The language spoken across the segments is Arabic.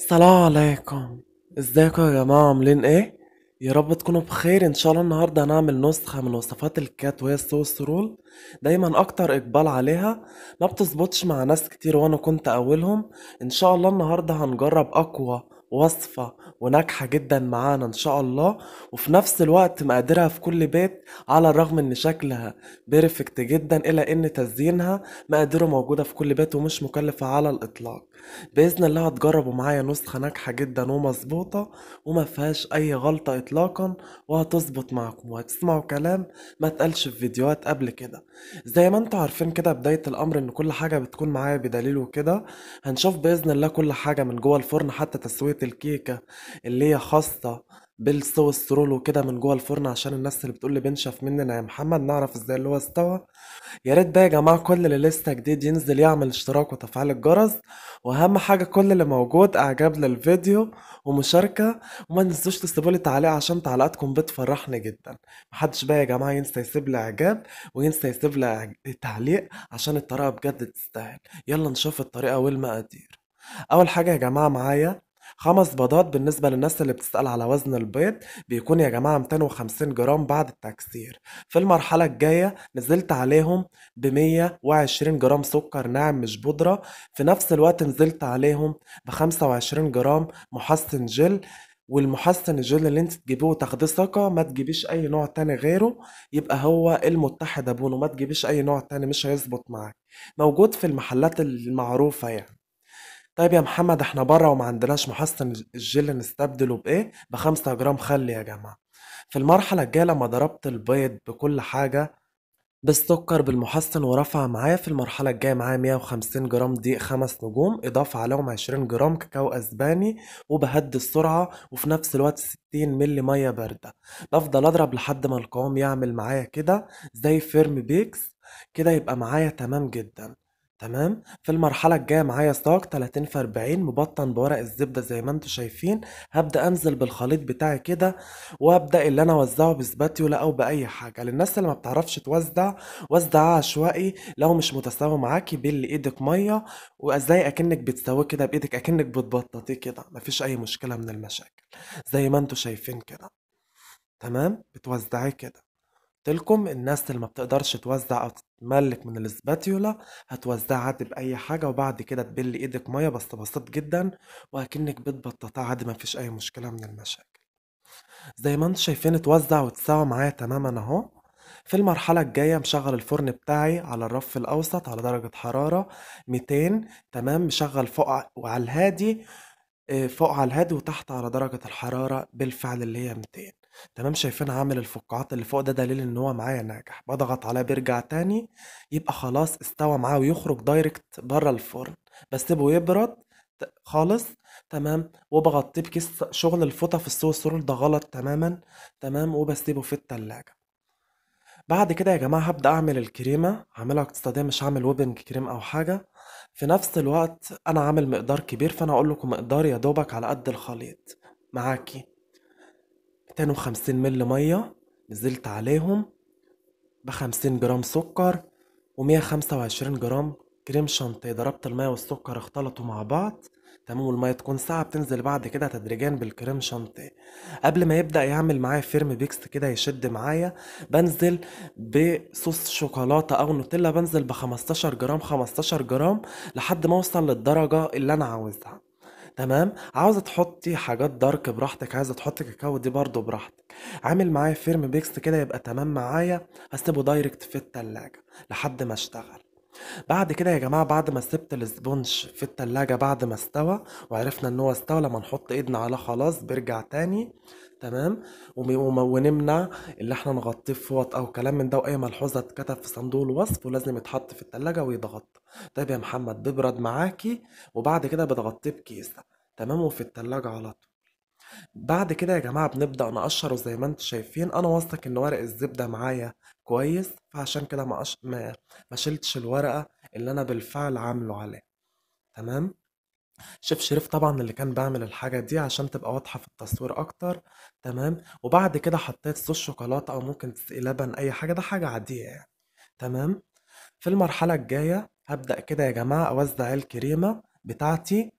السلام عليكم ازيكم يا جماعة عاملين ايه؟ يا رب تكونوا بخير ان شاء الله النهاردة هنعمل نسخة من وصفات الكات وهي السوس رول دايما اكتر اقبال عليها ما بتظبطش مع ناس كتير وانا كنت اولهم ان شاء الله النهاردة هنجرب اقوى واصفة وناجحة جدا معانا إن شاء الله وفي نفس الوقت مقدرها في كل بيت على الرغم إن شكلها بيرفكت جدا إلا إن تزيينها مقاديره موجودة في كل بيت ومش مكلفة على الإطلاق بإذن الله هتجربوا معايا نسخة ناجحة جدا ومظبوطة وما فيهاش أي غلطة إطلاقا وهتظبط معكم وهتسمعوا كلام ما اتقالش في فيديوهات قبل كده زي ما انتوا عارفين كده بداية الأمر إن كل حاجة بتكون معايا بدليل وكده هنشوف بإذن الله كل حاجة من جوه الفرن حتى تسوية الكيكه اللي هي خاصه بالسويس رولو كده من جوه الفرن عشان الناس اللي بتقول لي بنشف مننا يا محمد نعرف ازاي اللي هو استوى يا ريت بقى يا جماعه كل اللي لسه جديد ينزل يعمل اشتراك وتفعيل الجرس واهم حاجه كل اللي موجود اعجاب للفيديو ومشاركه وما تنسوش تسيبوا لي تعليق عشان تعليقاتكم بتفرحني جدا محدش بقى يا جماعه ينسى يسيب لي اعجاب وينسى يسيب لي تعليق عشان الطريقه بجد تستاهل يلا نشوف الطريقه والمقادير اول حاجه يا جماعه معايا خمس بيضات بالنسبة للناس اللي بتسأل على وزن البيض بيكون يا جماعة 250 جرام بعد التكسير في المرحلة الجاية نزلت عليهم ب 120 جرام سكر ناعم مش بودرة في نفس الوقت نزلت عليهم ب 25 جرام محسن جل والمحسن الجل اللي انت تجيبيه وتاخديه ثقة ما تجيبيش اي نوع تاني غيره يبقى هو المتحد ابونه ما تجيبيش اي نوع تاني مش هيظبط معاك موجود في المحلات المعروفة يعني طيب يا محمد احنا بره وما عندناش محسن الجل نستبدله بايه بخمسة جرام خل يا جماعة في المرحلة الجاية لما ضربت البيض بكل حاجة بالسكر بالمحسن ورفع معايا في المرحلة الجاية معايا 150 جرام دقيق خمس نجوم إضافة عليهم 20 جرام كاكاو أسباني وبهدي السرعة وفي نفس الوقت 60 ملي مية باردة بفضل أضرب لحد ما القوام يعمل معايا كده زي فيرم بيكس كده يبقى معايا تمام جدا تمام في المرحلة الجاية معايا ستوك 30 في 40 مبطن بورق الزبدة زي ما انتم شايفين هبدأ انزل بالخليط بتاعي كده وابدأ اللي انا اوزعه بسباتيولا او باي حاجة للناس اللي ما بتعرفش توزع وزع عشوائي لو مش متساوي معاكي بل ايدك مية وازاي اكنك بتساويه كده بايدك اكنك بتبططيه كده مفيش اي مشكلة من المشاكل زي ما انتم شايفين كده تمام بتوزعيه كده قلتلكم الناس اللي ما بتقدرش توزع او تتملك من الاسباتيولا هتوزعها عادي باي حاجه وبعد كده تبل ايدك ميه بس بسيط جدا واكنك بتبططها عادي ما فيش اي مشكله من المشاكل زي ما انتم شايفين اتوزع واتساوى معايا تماما اهو في المرحلة الجاية مشغل الفرن بتاعي على الرف الأوسط على درجة حرارة 200 تمام مشغل فوق وعلى الهادي آه، فوق على الهادي وتحت على درجة الحرارة بالفعل اللي هي 200 تمام شايفين عامل الفقاعات اللي فوق ده دليل ان هو معايا ناجح بضغط عليه بيرجع تاني يبقى خلاص استوى معاه ويخرج دايركت بره الفرن بسيبه يبرد خالص تمام وبغطيه بكيس شغل الفوطه في السوق ده غلط تماما تمام وبسيبه في التلاجة بعد كده يا جماعة هبدأ أعمل الكريمة هعملها اقتصادية مش هعمل ويبنج كريم أو حاجة في نفس الوقت أنا عامل مقدار كبير فأنا أقول لكم مقدار يا دوبك على قد الخليط معاكي ميتين وخمسين مل مية نزلت عليهم بخمسين جرام سكر ومية خمسة وعشرين جرام كريم شانتيه ضربت المية والسكر اختلطوا مع بعض تمام والمية تكون ساعة بتنزل بعد كده تدريجيا بالكريم شانتيه قبل ما يبدأ يعمل معايا فيرم بيكس كده يشد معايا بنزل بصوص شوكولاتة أو نوتيلا بنزل بخمستاشر جرام خمستاشر جرام لحد ما أوصل للدرجة اللي أنا عاوزها تمام عاوزه تحطي حاجات دارك براحتك عايزه تحطي كاكاو دي برضو براحتك عامل معايا فيرم بيكست كده يبقى تمام معايا هسيبه دايركت في التلاجة لحد ما اشتغل بعد كده يا جماعة بعد ما سبت الاسبونج في التلاجة بعد ما استوى وعرفنا ان هو استوى لما نحط ايدنا على خلاص بيرجع تاني تمام ونمنع اللي احنا نغطيه في فوط او كلام من ده واي ملحوظه اتكتب في صندوق الوصف ولازم يتحط في التلاجة ويتغطى طيب يا محمد بيبرد معاكي وبعد كده بتغطيه بكيسه تمام وفي التلاجة على طول بعد كده يا جماعة بنبدأ نقشره زي ما انتوا شايفين انا واثق ان ورق الزبدة معايا كويس فعشان كده ما, أش... ما... ما شلتش الورقة اللي انا بالفعل عامله عليه تمام شيف شريف طبعا اللي كان بعمل الحاجة دي عشان تبقى واضحة في التصوير أكتر تمام وبعد كده حطيت صوص شوكولاتة أو ممكن تسقي لبن أي حاجة ده حاجة عادية يعني تمام في المرحلة الجاية هبدأ كده يا جماعة أوزع الكريمة بتاعتي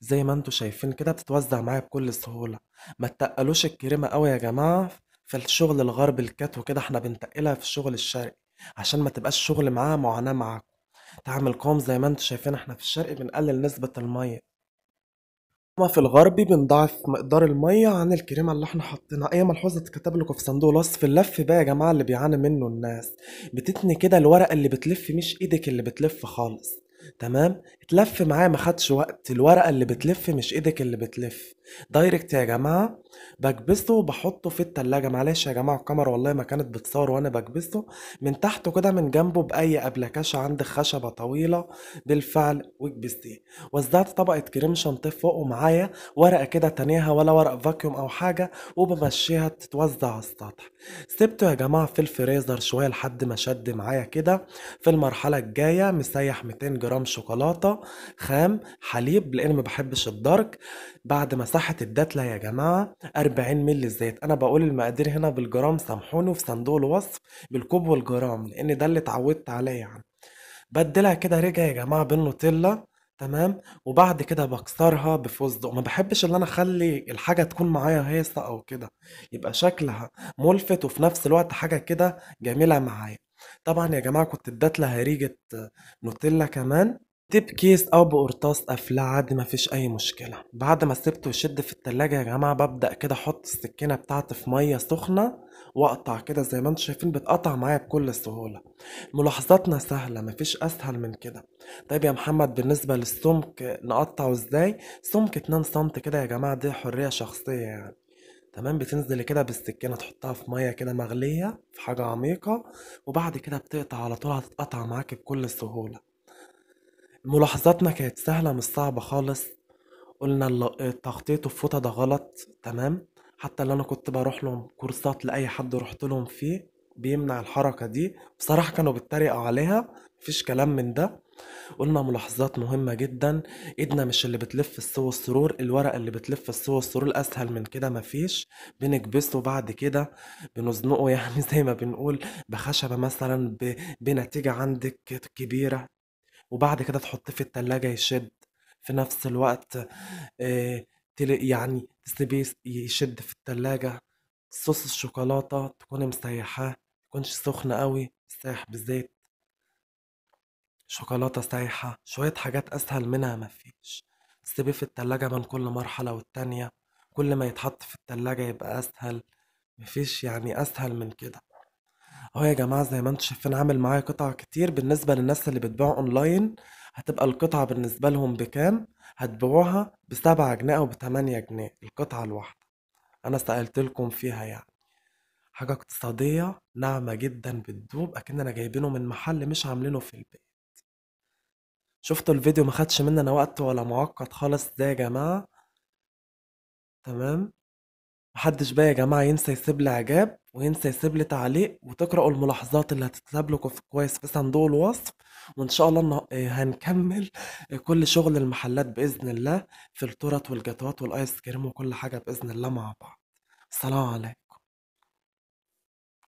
زي ما انتوا شايفين كده بتتوزع معايا بكل سهولة ما تتقلوش الكريمة قوي يا جماعة في الشغل الغرب الكات وكده احنا بنتقلها في الشغل الشرقي عشان ما تبقاش الشغل معاها معاناة معاكم تعمل قوم زي ما انتوا شايفين احنا في الشرقي بنقلل نسبة المية ما في الغربي بنضعف مقدار المية عن الكريمة اللي احنا حاطينها اي ملحوظة تكتب لكم في صندوق الوصف اللف بقى يا جماعة اللي بيعاني منه الناس بتتني كده الورقة اللي بتلف مش ايدك اللي بتلف خالص تمام؟ اتلف معاه ما خدش وقت، الورقة اللي بتلف مش إيدك اللي بتلف. دايركت يا جماعه بكبسه وبحطه في التلاجة معلش يا جماعه الكاميرا والله ما كانت بتصور وانا بكبسه من تحته كده من جنبه باي ابلكاشه عند خشبه طويله بالفعل وكبستيه وزعت طبقه كريم شانتيه فوقه معايا ورقه كده تانيها ولا ورق فاكيوم او حاجه وبمشيها تتوزع على السطح سبته يا جماعه في الفريزر شويه لحد ما شد معايا كده في المرحله الجايه مسيح 200 جرام شوكولاته خام حليب لان ما بحبش الدارك بعد ما مساحة الدتلة يا جماعة 40 مللي زيت أنا بقول المقادير هنا بالجرام سامحوني في صندوق الوصف بالكوب والجرام لأن ده اللي اتعودت عليه يعني بدلها كده رجع يا جماعة بالنوتيلا تمام وبعد كده بكسرها بفستق ما بحبش ان انا اخلي الحاجه تكون معايا هيصه او كده يبقى شكلها ملفت وفي نفس الوقت حاجه كده جميله معايا طبعا يا جماعه كنت اديت لها ريجه نوتيلا كمان كيس او بقرطاس قفلة عادي مفيش اي مشكله بعد ما سبته يشد في التلاجة يا جماعه ببدا كده احط السكينه بتاعتي في ميه سخنه واقطع كده زي ما انتم شايفين بتقطع معايا بكل سهوله ملاحظاتنا سهله مفيش اسهل من كده طيب يا محمد بالنسبه للسمك نقطعه ازاي سمك 2 سم كده يا جماعه دي حريه شخصيه يعني تمام بتنزل كده بالسكينه تحطها في ميه كده مغليه في حاجه عميقه وبعد كده بتقطع على طول هتتقطع معاك بكل سهوله ملاحظاتنا كانت سهلة مش صعبة خالص قلنا ال- التخطيط والفوطة ده غلط تمام حتى اللي انا كنت بروح لهم كورسات لاي حد رحت لهم فيه بيمنع الحركة دي بصراحة كانوا بيتريقوا عليها مفيش كلام من ده قلنا ملاحظات مهمة جدا ايدنا مش اللي بتلف السو السرور الورقة اللي بتلف السو السرور اسهل من كده مفيش بنكبسه بعد كده بنزنقه يعني زي ما بنقول بخشبة مثلا بنتيجة عندك كبيرة وبعد كده تحطيه في التلاجة يشد في نفس الوقت يعني تسيبيه يشد في التلاجة صوص الشوكولاتة تكون مسيحاه تكونش سخن قوي سايح بالزيت شوكولاتة سايحة شوية حاجات أسهل منها مفيش تسيبيه في التلاجة من كل مرحلة والتانية كل ما يتحط في التلاجة يبقى أسهل مفيش يعني أسهل من كده آه يا جماعة زي ما انتم شايفين عامل معايا قطع كتير بالنسبة للناس اللي بتبيع اونلاين هتبقى القطعة بالنسبة لهم بكام هتبيعوها بسبعة جنيه أو بتمانية جنيه القطعة الواحدة أنا سألتلكم فيها يعني حاجة اقتصادية ناعمة جدا بتدوب أكننا جايبينه من محل مش عاملينه في البيت شفتوا الفيديو ما خدش مننا وقت ولا معقد خالص ده يا جماعة تمام محدش بقى يا جماعة ينسى يسيب لي إعجاب وينسى يسيب لي تعليق وتقرأوا الملاحظات اللي هتتساب لكم في كويس في صندوق الوصف وإن شاء الله آه، هنكمل آه، كل شغل المحلات بإذن الله في التورت والجاتوات والآيس كريم وكل حاجة بإذن الله مع بعض السلام عليكم